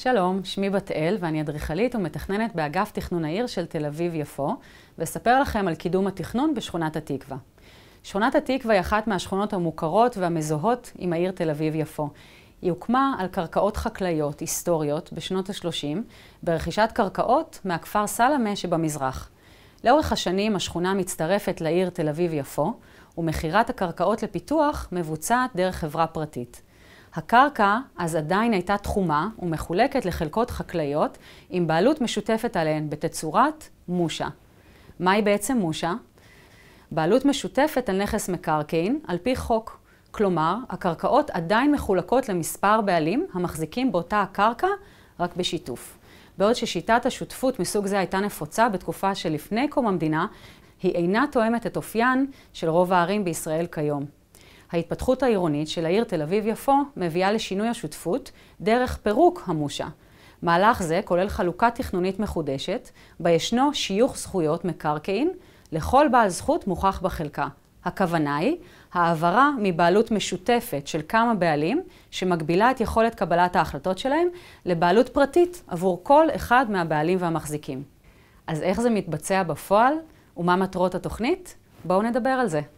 שלום, שמי בת-אל ואני אדריכלית ומתכננת באגף תכנון העיר של תל אביב-יפו, ואספר לכם על קידום התכנון בשכונת התקווה. שכונת התקווה היא אחת מהשכונות המוכרות והמזוהות עם העיר תל אביב-יפו. היא הוקמה על קרקעות חקלאיות היסטוריות בשנות ה-30, ברכישת קרקעות מהכפר סלמה שבמזרח. לאורך השנים השכונה מצטרפת לעיר תל אביב-יפו, ומכירת הקרקעות לפיתוח מבוצעת דרך חברה פרטית. הקרקע אז עדיין הייתה תחומה ומחולקת לחלקות חקלאיות עם בעלות משותפת עליהן בתצורת מושה. מהי בעצם מושה? בעלות משותפת על נכס מקרקעין על פי חוק. כלומר, הקרקעות עדיין מחולקות למספר בעלים המחזיקים באותה הקרקע, רק בשיתוף. בעוד ששיטת השותפות מסוג זה הייתה נפוצה בתקופה שלפני קום המדינה, היא אינה תואמת את אופיין של רוב הערים בישראל כיום. ההתפתחות העירונית של העיר תל אביב-יפו מביאה לשינוי השותפות דרך פירוק המושה מהלך זה כולל חלוקה תכנונית מחודשת, בה ישנו שיוך זכויות מקרקעין לכל בעל זכות מוכח בחלקה. הכוונה היא העברה מבעלות משותפת של כמה בעלים, שמגבילה את יכולת קבלת ההחלטות שלהם, לבעלות פרטית עבור כל אחד מהבעלים והמחזיקים. אז איך זה מתבצע בפועל, ומה מטרות התוכנית? בואו נדבר על זה.